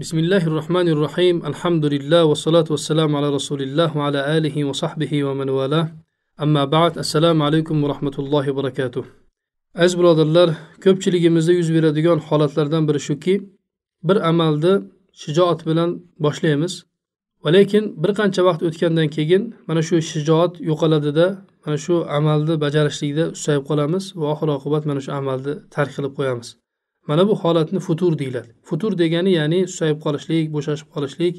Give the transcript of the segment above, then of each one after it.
bismillahi rohmanir rohim alhamdulillah vassalatu vassalamu ala rasulilloh va ala alihi va sahbihi va man vala amma ba'd assalomu alaykum va rahmatullohi va barakatuh aziz birodarlar ko'pchiligimizda yuz beradigan holatlardan biri shuki bir amalni shijoat bilan boshlaymiz va lekin bir qancha vaqt o'tgandan keyin mana shu shijoat yo'qoladida mana shu amalni bajarishlikda susayib qolamiz va oxir oqibat mana shu amalni tark qilib qo'yamiz mana bu holatni futur deyiladi futur degani ya'ni susayib qolishlik bo'shashib qolishlik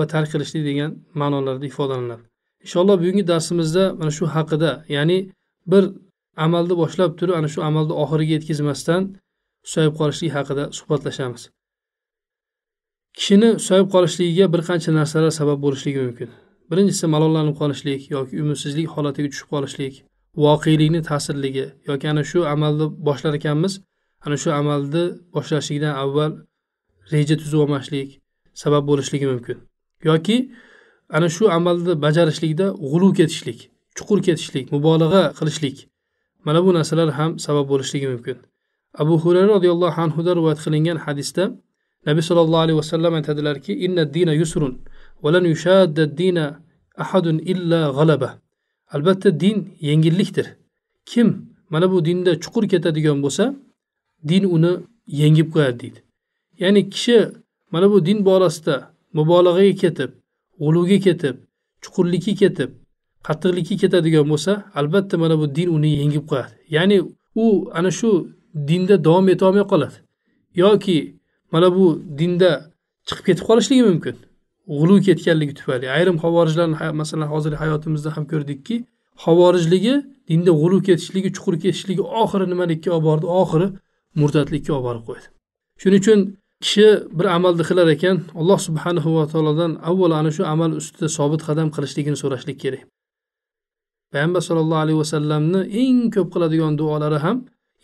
va tark qilishlik degan ma'nolarda ifodalanadi inshaalloh bugungi darsimizda mana shu haqida ya'ni bir amalni boshlab turib ana shu amalni oxiriga yetkazmasdan susayib qolishlik haqida suhbatlashamiz kishini susayib qolishligiga bir qancha narsalar sabab bo'lishligi mumkin birinchisi malollanib qolishlik yoki umidsizlik holatiga tushib qolishlik voqelikni ta'sirligi yoki ana shu amalni boshlar ekanmiz ana shu amalni boshlashlikdan avval reja tuzib olmaslik sabab bo'lishligi mumkin yoki ana shu amalni bajarishlikda g'uluv ketishlik chuqur ketishlik mubolag'a qilishlik mana bu narsalar ham sabab bo'lishligi mumkin abu hurayra roziyallohu anhuda rivoyat qilingan hadisda nabiy sollallohu alayhi vasallam aytadilarki inna dina yusrun valan yushadda dina ahadun illa g'alaba albatta din yengillikdir kim mana bu dinda chuqur ketadigan bo'lsa din uni yengib qo'yadi deydi ya'ni kishi mana bu din borasida mubolag'aga ketib g'uluvga ketib chuqurlikka ketib qattiqlikka ketadigan bo'lsa albatta mana bu din uni yengib qo'yadi ya'ni u ana shu dinda davom etolmay qoladi yoki mana bu dinda chiqib ketib qolishligi mumkin g'uluv ketganligi tufayli ayrim havorijlarni masalan hozirgi hayotimizda ham ko'rdikki havorijligi dinda g'uluv ketishligi chuqur ketishligi oxiri nimalikka olib bordi oxiri murtadlikka olib borib qo'yadi shuning uchun kishi bir amalni qilar ekan alloh subhanahu va taolodan avvalo ana shu amal ustida sobit qadam qilishligini so'rashlik kerak payg'ambar sollallohu alayhi vasallamni eng ko'p qiladigan duolari ham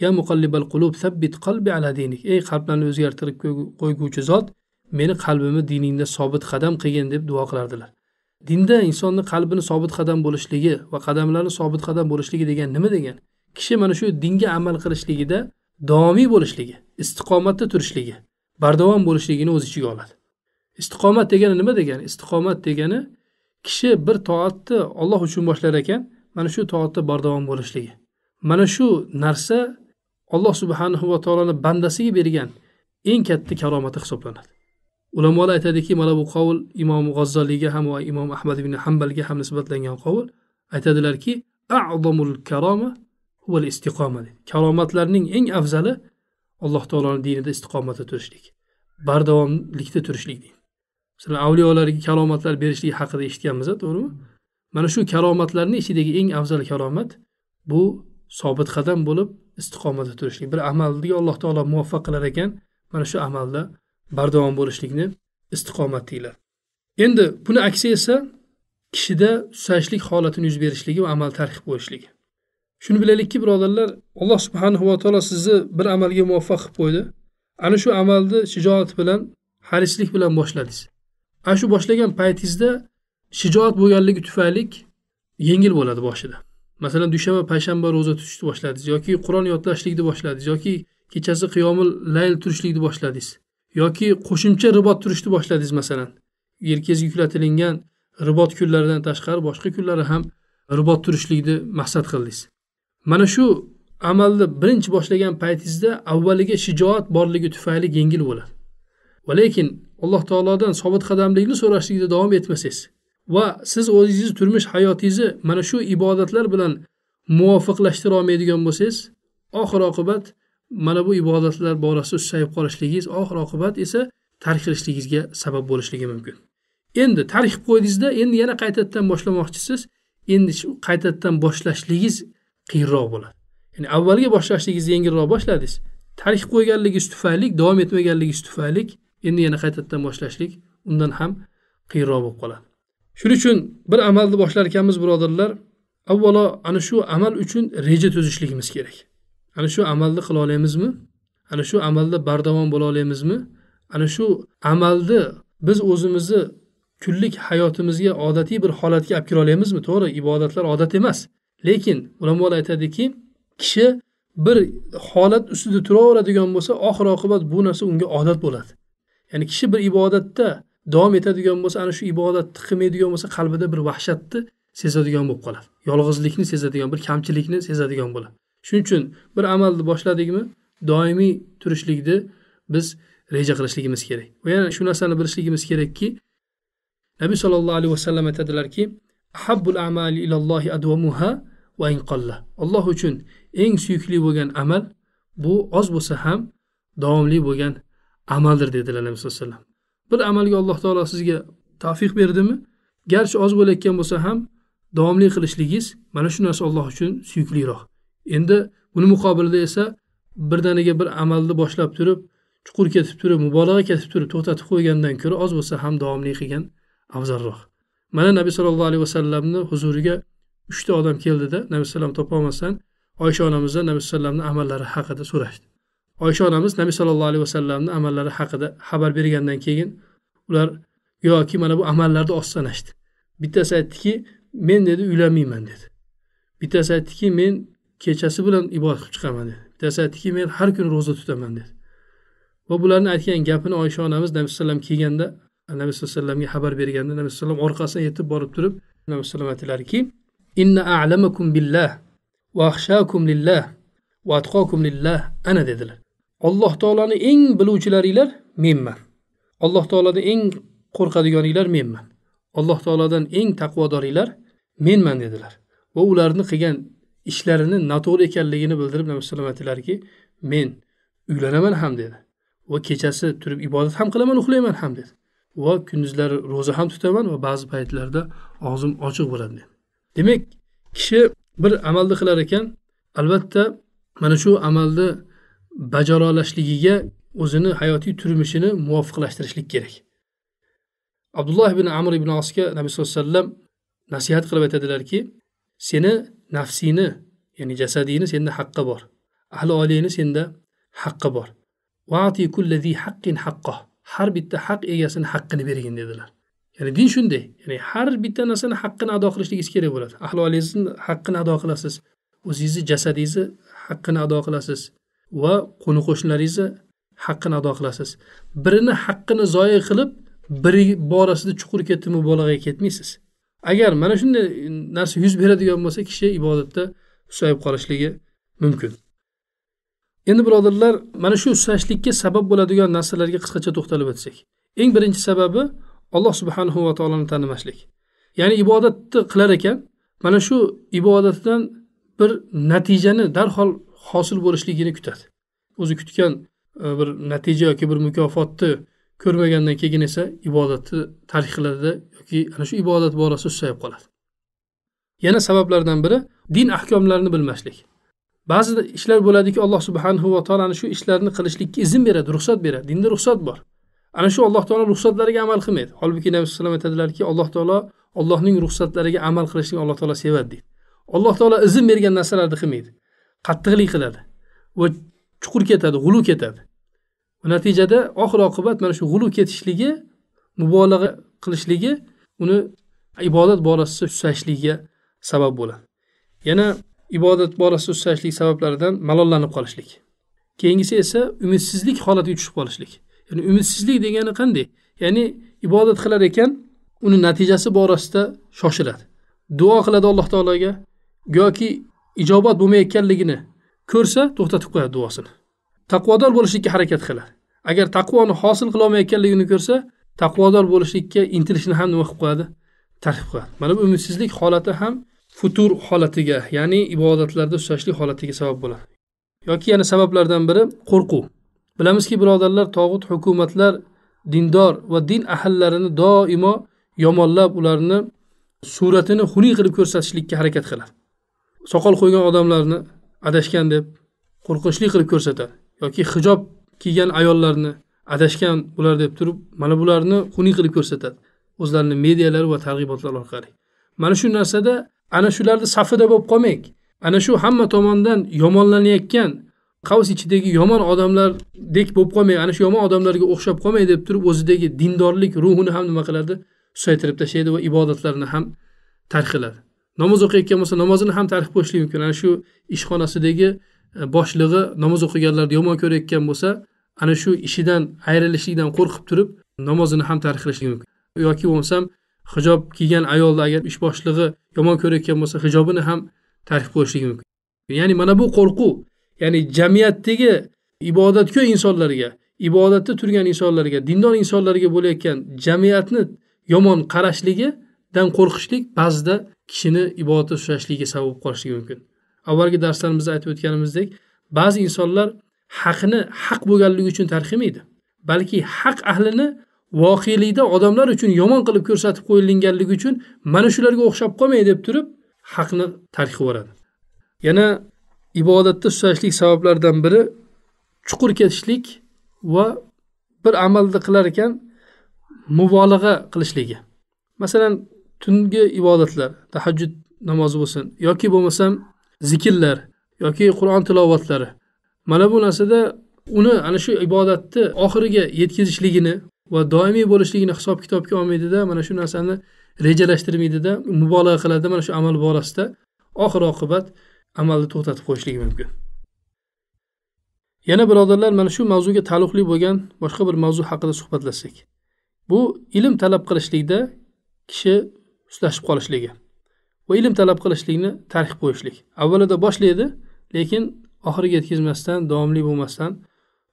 ya muqallibal qulub sabbit qalbi ala dinik ey qalblarni o'zgartirib qo'yguvchi zot meni qalbimni diningda sobit qadam qilgin deb duo qilardilar dinda insonni qalbini sobit qadam bo'lishligi va qadamlarni sobit qadam bo'lishligi degan nima degani kishi mana shu dinga amal qilishligida davomiy bo'lishligi istiqomatda turishligi bardavom bo'lishligini o'z ichiga oladi istiqomat degani nima degani istiqomat degani kishi bir toatni olloh uchun boshlar ekan mana shu toatda bardavom bo'lishligi mana shu narsa alloh subhanahu va taoloni bandasiga bergan eng katta karomati hisoblanadi ulamolar aytadiki mana bu qovul imom g'azzoliyga ham va imom ahmad ibn hambalga ham nisbatlangan qovul aytadilarki azomul karoma val istiqomat kalomatlarning eng afzali alloh taoloni dinida istiqomatda turishlik bardavomlikda turishlik masalan avliyolarga kalomatlar berishlik haqida eshitganmiz to'g'rimi mana shu kalomatlarni ichidagi eng afzal kalomat bu sobit qadam bo'lib istiqomatda turishlik bir amalga alloh taolo muvaffaq qilar ekan mana shu amalda bardavom bo'lishlikni istiqomat deyiladi endi buni aksi esa kishida susayishlik holatini yuz berishligi va amal tark bo'lishligi shuni bilaylikki birodarlar alloh subhanahu va taolo sizni bir amalga muvaffaq qilib qo'ydi ana shu amalni shijoat bilan harislik bilan boshladingiz ana shu boshlagan paytingizda shijoat bo'lganligi tufayli yengil bo'ladi boshida masalan dushanba payshanba ro'za tutishni boshladingiz yoki qur'on yodlashlikni boshladingiz yoki kechasi qiyomil layl turishlikni boshladingiz yoki qo'shimcha ribot turishni boshladingiz masalan yelkangizga yuklatilingan ribot kunlaridan tashqari boshqa kunlari ham ribot turishlikni maqsad qildingiz mana shu amalni birinchi boshlagan paytingizda avvaliga shijoat borligi tufayli yengil bo'ladi va lekin alloh taolodan sobit qadamlikni so'rashlikda davom etmasangiz va siz o'zingizni turmush hayotingizni mana shu ibodatlar bilan muvofiqlashtira olmaydigan bo'lsangiz oxir oqibat mana bu ibodatlar borasida susayib qolishligingiz oxir oqibat esa tark qilishligingizga sabab bo'lishligi mumkin endi tark qilib qo'ydingizda endi yana qaytadan boshlamoqchisiz endi qaytadan boshlashligingiz qiyinroq bo'ladi ya'ni avvalgi boshlashligingiz yengilroq boshladingiz tark qo'yganligingiz tufayli davom etmaganligingiz tufayli endi yana qaytadan boshlashlik undan ham qiyinroq bo'lib qoladi shuning uchun bir amalni boshlar ekanmiz birodarlar avvalo ana shu amal uchun reja tuzishligimiz kerak ana shu amalni qila olamizmi ana shu amalda bardavom bo'la olamizmi ana shu amalni biz o'zimizni kunlik hayotimizga odatiy bir holatga olib kira olamizmi to'g'ri ibodatlar odat emas lekin ulamolar aytadiki kishi bir holat ustida turaveradigan bo'lsa oxir oqibat bu narsa unga odat bo'ladi ya'ni kishi bir ibodatda davom etadigan bo'lsa ana shu ibodatni qilmaydigan bo'lsa qalbida bir vahshatni sezadigan bo'lib qoladi yolg'izlikni sezadigan bir kamchilikni sezadigan bo'ladi shuning uchun bir amalni boshladikmi doimiy turishlikni biz reja qilishligimiz kerak va yana shu narsani bilishligimiz kerakki nabiy sollallohu alayhi vasallam aytadilarki ahabbul amali ilallohi advamuha va inqolla alloh uchun eng suyukli bo'lgan amal bu oz bo'lsa ham davomli bo'lgan amaldir dedilar nabiy sallallohu alayhi vasallam bir amalga alloh taolo sizga tavfiq berdimi garchi oz bo'layotgan bo'lsa ham davomli qilishligingiz mana shu narsa alloh uchun suyukliroq endi buni muqobilida esa birdaniga bir amalni boshlab turib chuqur ketib turib mubolag'a ketib turib to'xtatib qo'ygandan ko'ra oz bo'lsa ham davomli qilgan afzalroq mana nabiy sollallohu alayhi vasallamni huzuriga uchta odam keldida nabiy topa topolmasdan oysha onamizdan nabiy salomni amallari haqida so'rashdi oysha onamiz nabiy sallallohu alayhi vasallamni amallari haqida xabar bergandan keyin ular yoki mana bu amallarni sanashdi bittasi aytdiki men dedi uylanmayman dedi bittasi aytdiki men kechasi bilan ibodat qilib chiqaman dedi bittasi aytdiki men har kun ro'za tutaman dedi va bularni aytgan gapini oysha onamiz nabiy salom kelganda nabiy sallallohu alayhi vasallamga xabar berganda nabiy salom orqasidan yetib borib turib nabiy salom aytdilarki inna a'lamakum billah va axshakum lillah va atqokum lillah ana dedilar alloh taoloni eng biluvchilaringlar menman alloh taolodan eng qo'rqadiganinglar menman alloh taolodan eng taqvodoringlar menman dedilar va ularni qilgan ishlarini noto'g'ri ekanligini bildirib alayhisalom aytdilarki men uylanaman ham dedi va kechasi turib ibodat ham qilaman uxlayman ham dedi va kunduzlari ro'za ham tutaman va ba'zi paytlarda og'zim ochiq bo'ladi dedi demak kishi bir amalni qilar ekan albatta mana shu amalni bajarolashligiga o'zini hayotiy turmushini muvofiqlashtirishlik kerak abdulloh ibn amr ibn osga nabiy sallallohu alayhi vasallam nasihat qilib aytadilarki seni nafsingni ya'ni jasadingni senda haqqi bor ahli oliyni senda haqqi bor har bitta haq egasini haqqini bergin dedilar ya'ni din shunday ya'ni har bitta narsani haqqini ado qilishligingiz kerak bo'ladi ahli haqqini ado qilasiz o'zingizni jasadingizni haqqini ado qilasiz va qo'ni qo'shnilaringizni haqqini ado qilasiz birini haqqini zoya qilib biri borasida chuqur ketib mubolag'aga ketmaysiz agar mana shunday narsa yuz beradigan bo'lsa kishi ibodatda susayib qolishligi mumkin endi birodarlar mana shu susayishlikka sabab bo'ladigan narsalarga qisqacha to'xtalib o'tsak eng birinchi sababi alloh subhanahu va taoloni tanimaslik ya'ni ibodatni qilar ekan mana shu ibodatidan bir natijani darhol hosil bo'lishligini kutadi o'zi kutgan e, bir natija yoki bir mukofotni ko'rmagandan keyin esa ibodatni tark qiladida yoki ana shu ibodat borasida susayib qoladi yana sabablardan biri din ahkomlarini bilmaslik ba'zi ishlar bo'ladiki alloh subhanahu va taolani shu ishlarni qilishlikka izn beradi ruxsat beradi dinda ruxsat bor ana shu alloh taolo ruxsatlariga amal qilmaydi holbuki nabiy vasallam aytadilarki alloh taolo allohning ruxsatlariga amal qilishni alloh taolo sevadi deydi alloh taolo izn bergan narsalarni qilmaydi qattiqlik qiladi va chuqur ketadi g'ulu ketadi natijada oxir oqibat mana shu g'ulu ketishligi mubolag'a qilishligi uni ibodat borasida susashlikka sabab bo'ladi yana ibodat borasida susashlik sabablaridan malollanib qolishlik keyingisi esa umidsizlik holatiga tushib qolishlik ya'ni umidsizlik degani qanday ya'ni ibodat qilar ekan uni natijasi borasida shoshiladi duo qiladi alloh taologa yoki ijobat bo'lmayotganligini ko'rsa to'xtatib qo'yadi duosini taqvodor bo'lishlikka harakat qiladi agar taqvoni hosil qilolmayotganligini ko'rsa taqvodor bo'lishlikka intilishni ham nima qilib qo'yadi tarif qiladi mana bu umidsizlik holati ham futur holatiga ya'ni ibodatlarda susashlik holatiga sabab bo'ladi yoki yana sabablardan biri qo'rquv bilamizki birodarlar tog'ut hukumatlar dindor va din ahallarini doimo yomonlab ularni suratini xunuk qilib ko'rsatishlikka harakat qiladi soqol qo'ygan odamlarni adashgan deb qo'rqinchli qilib ko'rsatadi yoki hijob kiygan ayollarni adashgan bular deb turib mana bularni xunuk qilib ko'rsatadi o'zlarini medialar va targ'ibotlar orqali mana shu narsada ana shularni safida bo'lib qolmang ana shu hamma tomondan yomonlanayotgan qavs ichidagi yomon odamlardek bo'lib qolmay ana shu yomon odamlarga o'xshab qolmay deb turib o'zidagi dindorlik ruhini ham nima qiladi susaytirib tashlaydi va ibodatlarini ham tark qiladi namoz o'qiyotgan bo'lsa namozini ham tark bo'lishligi mumkin ana shu ishxonasidagi e, boshlig'i namoz o'qiganlarni yomon ko'rayotgan bo'lsa ana shu ishidan ayrilishlikdan qo'rqib turib namozini ham tark qilishligi mumkin yoki bo'lmasam hijob kiygan ayolni agar ish boshlig'i yomon ko'rayotgan bo'lsa hijobini ham tark qo'yishligi mumkin ya'ni mana bu qo'rquv ya'ni jamiyatdagi ibodatgo'y insonlarga ibodatda turgan insonlarga dindor insonlarga bo'layotgan jamiyatni yomon qarashligidan qo'rqishlik ba'zida kishini ibodatda ushlashligiga sabab bo'lib qolishligi mumkin avvalgi darslarimizda aytib o'tganimizdek ba'zi insonlar haqni haq bo'lganligi uchun tarhimaydi balki haq ahlini voqelikda odamlar uchun yomon qilib ko'rsatib qo'yilganligi uchun mana shularga o'xshab qolmay deb turib haqni tark qilib yuboradi yana ibodatda sustlashlik sabablaridan biri chuqur ketishlik va bir amalni qilar ekan mubolag'a qilishligi masalan tungi ibodatlar tahajjud namozi bo'lsin yoki bo'lmasam zikrlar yoki qur'on tilovatlari mana bu narsada uni ana shu ibodatni oxiriga yetkazishligini va doimiy bo'lishligini hisob kitobga olmaydida mana shu narsani rejalashtirmaydida mubolag'a qiladi mana shu amal borasida oxir oqibat amalni to'xtatib qo'yishligi mumkin yana birodarlar mana shu mavzuga taalluqli bo'lgan boshqa bir mavzu haqida suhbatlashsak bu ilm talab qilishlikda kishi sustlashib qolishligi va ilm talab qilishlikni tark qo'yishlik avvalida boshlaydi lekin oxiriga yetkazmasdan davomli bo'lmasdan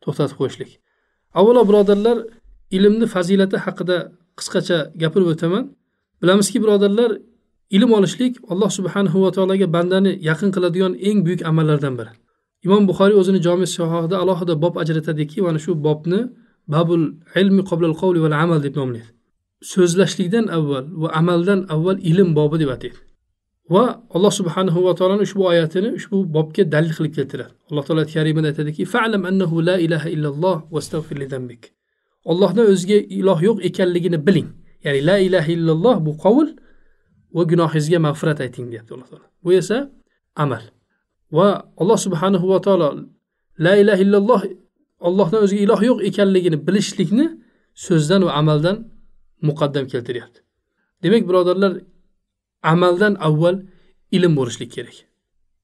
to'xtatib qo'yishlik avvalo birodarlar ilmni fazilati haqida qisqacha gapirib o'taman bilamizki birodarlar ilm olishlik alloh subhanahu va taologa bandani yaqin qiladigan eng buyuk amallardan biri imom buxoriy o'zini jomi shohida alohida bob ajratadiki mana shu bobni babul ilmi qoblal qovli val amal deb nomlaydi so'zlashlikdan avval va amaldan avval ilm bobi deb ataydi va alloh subhanahu va taoloni ushbu oyatini ushbu bobga dalil qilib keltiradi alloh taolo karimida aytadiki falam annahu la ilaha illalloh vastag'fir ollohdan o'zga iloh yo'q ekanligini biling ya'ni la ilaha illalloh bu qovul va gunohingizga mag'firat ayting deyapti alloh taolo bu esa amal va alloh subhanahu va taolo la ilaha illalloh ollohdan o'zga iloh yo'q ekanligini bilishlikni so'zdan va amaldan muqaddam keltiryapti demak birodarlar amaldan avval ilm bo'lishlik kerak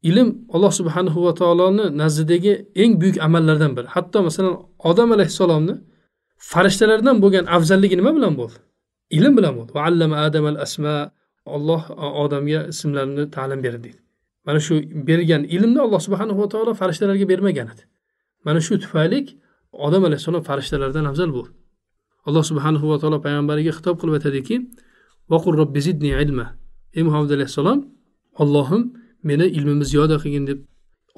ilm alloh subhanahu va taoloni nazdidagi eng buyuk amallardan biri hatto masalan odam alayhissalomni farishtalardan bo'lgan afzalligi nima bilan bo'ldi ilm bilan bo'ldi va allama adam al asma olloh odamga ismlarni ta'lim berdi deydi mana shu bergan ilmni alloh va taolo farishtalarga bermagan edi mana shu tufayli odam alayhissalom farishtalardan afzal bo'ldi alloh subhanahu va taolo payg'ambariga xitob qilib aytadiki vaqur robbi zidni ilma ey muhammad alayhissalom ollohim meni ilmimni ziyoda qilgin deb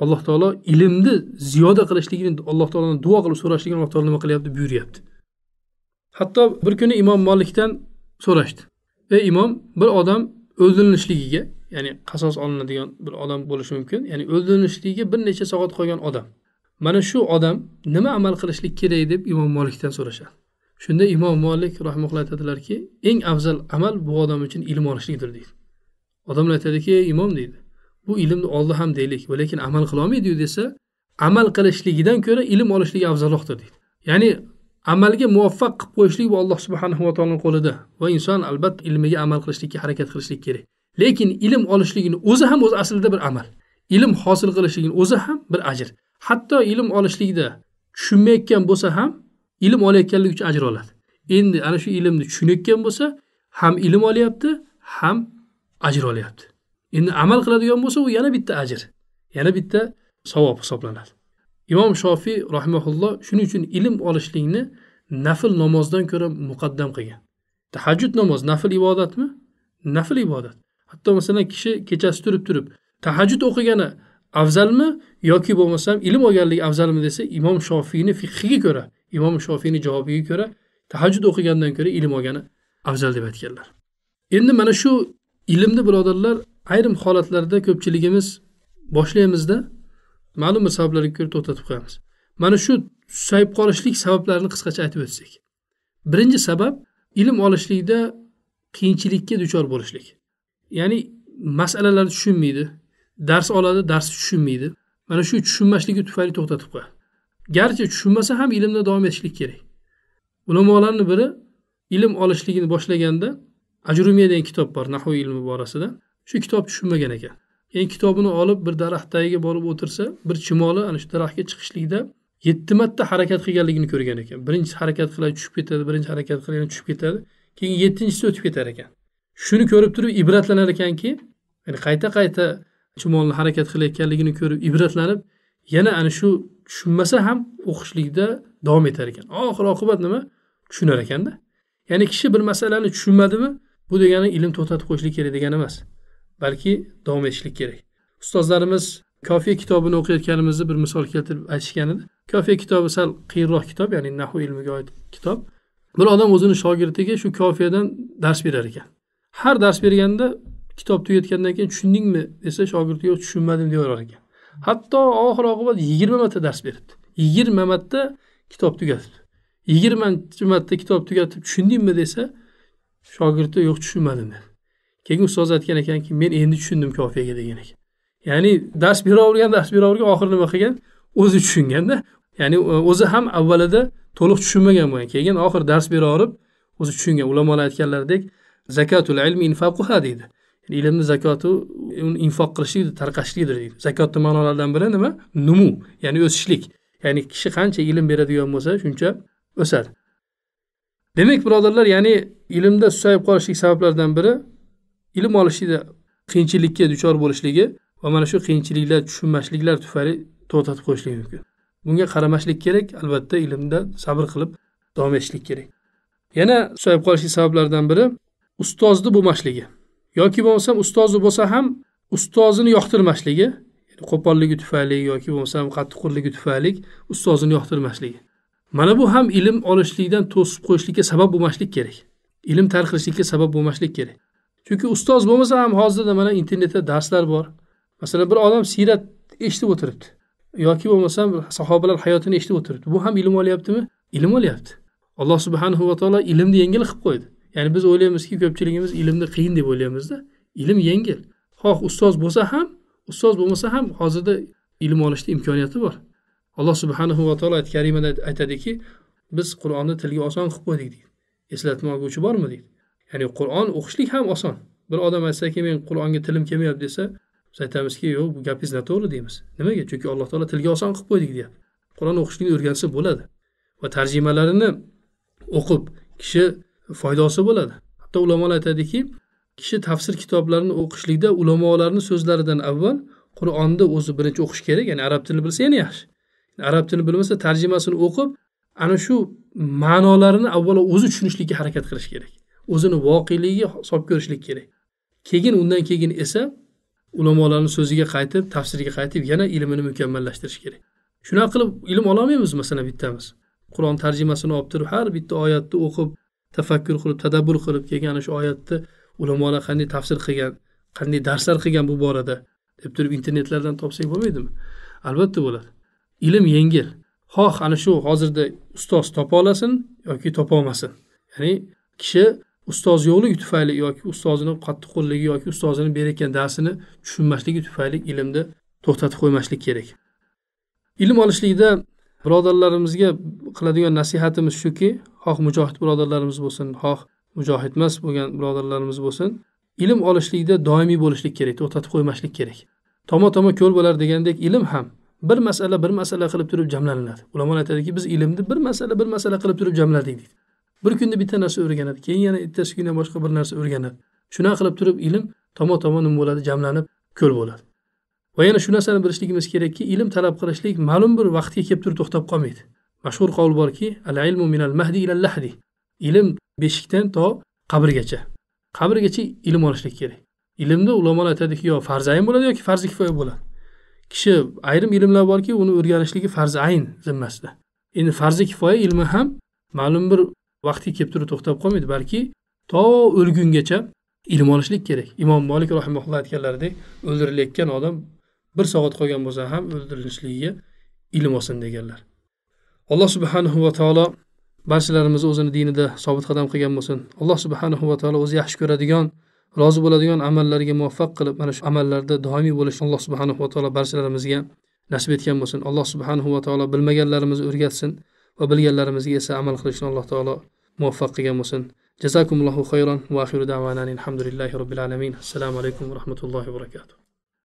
alloh taolo ilmni ziyoda qilishligini alloh taolodan duo qilib so'rashligini alloh taolo nima qilyapti buyuryapti hatto bir kuni imom molikdan so'rashdi va imom bir odam o'ldirilishligiga ya'ni qasos olinadigan bir odam bo'lishi mumkin ya'ni o'ldirilishligiga bir necha soat qolgan odam mana shu odam nima amal qilishlik kerak deb imom molikdan so'rashadi shunda imom molik rahmaulloh aytadilarki eng afzal amal bu odam uchun ilm olishlikdir deydi odamlar aytadiki ey imom deydi bu ilmni oldi ham deylik va lekin amal qilolmaydiyu desa amal qilishligidan ko'ra ilm olishligi afzalroqdir deydi ya'ni amalga muvaffaq qilib qo'yishlik bu alloh subhanahu va taoloni qo'lida va inson albatta ilmiga amal qilishlikka harakat qilishlik kerak lekin ilm olishligini o'zi ham o'zi aslida bir amal ilm hosil qilishligini o'zi ham bir ajr hatto ilm olishlikda tushunmayotgan bo'lsa ham ilm olayotganligi uchun ajr oladi endi ana shu ilmni tushunayotgan bo'lsa ham ilm olyapti ham ajr olyapti endi amal qiladigan bo'lsa u yana bitta ajr yana bitta savob hisoblanadi imom shofiy rahimaulloh shuning uchun ilm olishlikni nafl namozdan ko'ra muqaddam qilgan tahajjud namoz nafl ibodatmi nafl ibodat hatto masalan kishi kechasi turib turib tahajjud o'qigani afzalmi yoki bo'lmasam ilm olganligi afzalmi desa imom shofiyni fiqhiga ko'ra imom shofiyni javobiga ko'ra tahajjud o'qigandan ko'ra ilm olgani afzal deb aytganlar endi mana shu ilmni birodarlar ayrim holatlarda ko'pchiligimiz boshlaymizda ma'lum bir sabablarga ko'ra to'xtatib qo'yamiz mana shu susayib qolishlik sabablarini qisqacha aytib o'tsak birinchi sabab ilm olishlikda qiyinchilikka duchor bo'lishlik ya'ni masalalarni tushunmaydi dars oladi darsni tushunmaydi mana shu tushunmasligi tufayli to'xtatib qo'yadi garchi tushunmasa ham ilmda davom etishlik kerak ulamolarni biri ilm olishligini boshlaganda ajrumiya degan kitob bor nahu ilmi borasida shu kitobni tushunmagan ekan e kitobini olib bir daraxt tagiga borib o'tirsa bir chumoli ana shu daraxtga chiqishlikda yetti marta harakat qilganligini ko'rgan ekan birinchi harakat qiladi tushib ketadi birinchi harakat qiladi tushib ketadi keyin yettinchisi o'tib ketar ekan shuni ko'rib turib ibratlanar ekanki yani qayta qayta chumolni harakat qilayotganligini ko'rib ibratlanib yana ana shu tushunmasa ham o'qishlikda davom etar ekan oxir oqibat nima tushunar ekanda ya'ni kishi bir masalani tushunmadimi bu degani ilm to'xtatib qo'yishlik kerak degani emas balki davom etishlik kerak ustozlarimiz kofiya kitobini o'qiyotganimizni bir misol keltirib aytishgan edi kofiya kitobi sal qiyinroq kitob ya'ni nahu ilmiga oid kitob bir odam o'zini shogirdiga shu kofiyadan dars berar ekan har dars berganda kitob tugatgandan keyin tushundingmi desa shogird yo'q tushunmadim deyverar ekan hatto oxir oqibat yigirma marta dars beribdi yigirma marta kitob tugatibdi yigirmanchi marta kitob tugatib tushundingmi desa shogirdi yo'q tushunmadim dedi keyin ustoz aytgan ekanki men endi tushundim kofiyaga degan ekan ya'ni dars beravergan dars beravergan oxiri nima qilgan o'zi tushunganda ya'ni e, o'zi ham avvalida to'liq tushunmagan bo'lgan keyin oxiri dars beraverib o'zi tushungan ulamolar aytganlaridek zakatul ilmi infaquha deydi ilmni zakoti uni infoq qilishlik tarqashlikdir deydi zakotni ma'nolaridan biri nima numu ya'ni o'sishlik ya'ni kishi qancha ilm beradigan bo'lsa shuncha o'sadi demak birodarlar ya'ni ilmda susayib qolishlik sabablaridan biri ilm olishida qiyinchilikka duchor bo'lishligi va mana shu qiyinchiliklar tushunmasliklar tufayli to'xtatib qo'yishligi mumkin bunga qaramaslik kerak albatta ilmda sabr qilib davom etishlik kerak yana susayib qolishlik sabablaridan biri ustozni bo'lmasligi yoki bo'lmasam ustozi bo'lsa ham ustozini yoqtirmasligi qo'polligi tufayli yoki bo'lmasam qattiqqo'lligi tufayli ustozini yoqtirmasligi mana bu ham ilm olishlikdan to'sib qo'yishlikka sabab bo'lmaslik kerak ilm tarqilishlikka sabab bo'lmaslik kerak chunki ustoz bo'lmasa ham hozirda mana internetda darslar bor masalan bir odam siyrat eshitib o'tiribdi yoki bo'lmasam sahobalar hayotini eshitib o'tiribdi bu ham ilm olyaptimi ilm olyapti alloh subhanahu va taolo ilmni yengil qilib qo'ydi ya'ni biz o'ylaymizki ko'pchiligimiz ilmni qiyin deb o'ylaymizda ilm yengil xoh ustoz bo'lsa ham ustoz bo'lmasa ham hozirda ilm olishni imkoniyati bor alloh subhanahu va taolo oyat karimada aytadiki biz qur'onni tilga oson qilib qo'ydik deydi eslatma olguvchi bormi deydi ya'ni qur'on o'qishlik ham oson bir odam aytsaki men qur'onga tilim kelmayapti desa biz aytamizki yo'q bu gapingiz noto'g'ri deymiz nimaga chunki alloh taolo tilga oson qilib qo'ydik deyapti qur'on o'qishlikni o'rgansa bo'ladi va tarjimalarini o'qib kishi foydasi bo'ladi hatto ulamolar aytadiki kishi tafsir kitoblarini o'qishlikda ulamolarni so'zlaridan avval qur'onni o'zi birinchi o'qish kerak ya'ni arab tilini bilsa yana yaxshi arab tilini bilmasa tarjimasini o'qib ana shu ma'nolarini avvalo o'zi tushunishlikka harakat qilish kerak o'zini voqeligiga solib ko'rishlik kerak keyin undan keyin esa ulamolarni so'ziga qaytib tafsiriga qaytib yana ilmini mukammallashtirish kerak shunaqa qilib ilm ololmaymiz masalan bittamiz qur'on tarjimasini olib turib har bitta oyatni o'qib tafakkur qilib tadabbur qilib keyin ana shu oyatni ulamolar qanday tafsir qilgan qanday darslar qilgan bu borada deb turib internetlardan topsak bo'lmaydimi albatta bo'ladi ilm yengil xoh ana shu hozirda ustoz topa olasin yoki topolmasin ya'ni kishi ustoz yo'qligi tufayli yoki ustozini qattiqqo'lligi yoki ustozini berayotgan darsini tushunmasligi tufayli ilmni to'xtatib qo'ymaslik kerak ilm olishlikda birodarlarimizga qiladigan nasihatimiz shuki xoh mujohid birodarlarimiz bo'lsin xoh mujohid emas bo'lgan birodarlarimiz bo'lsin ilm olishlikda doimiy bo'lishlik kerak to'xtatib qo'ymaslik kerak tomo tomo ko'l bo'lar degandek ilm ham bir masala bir masala qilib turib jamlaniladi ulamolar aytadiki biz ilmni bir masala bir masala qilib turib jamladik deydi bir kunda bitta narsa o'rganadi keyin yana ertasi kuni boshqa bir narsa o'rganadi shunaqa qilib turib ilm tomon tomon nima bo'ladi jamlanib ko'l bo'ladi va yana shu narsani bilishligimiz kerakki ilm talab qilishlik ma'lum bir vaqtga kelib turib to'xtab qolmaydi mashhur qovul borki al ilmu minal mahdi ila lahdi ilm beshikdan to qabrgacha qabrgacha ilm olishlik kerak ilmni ulamolar aytadiki yo farzi ayn bo'ladi yoki farzi kifoya bo'ladi kishi ayrim ilmlar borki uni o'rganishligi farzi ayn zimmasida endi farzi kifoya ilmi ham ma'lum bir vaqti kelib turib to'xtab qolmaydi balki to o'lgungacha ilm olishlik kerak imom molik rahimulloh aytganlaridek o'ldirilayotgan odam bir soat qolgan bo'lsa ham o'ldirilishligiga ilm olsin deganlar alloh subhanahu va taolo barchalarimizni o'zini dinida sobit qadam qilgan bo'lsin alloh subhanahu va taolo o'zi yaxshi ko'radigan rozi bo'ladigan amallarga muvaffaq qilib mana shu amallarda doimiy bo'lishni alloh subhanahu va taolo barchalarimizga nasib etgan bo'lsin alloh subhanahu va taolo bilmaganlarimizni o'rgatsin va bilganlarimizga esa amal qilishni alloh taolo موفق يا مسن جزاكم الله خيرا واخر دعوانا الحمد لله رب العالمين السلام عليكم ورحمه الله وبركاته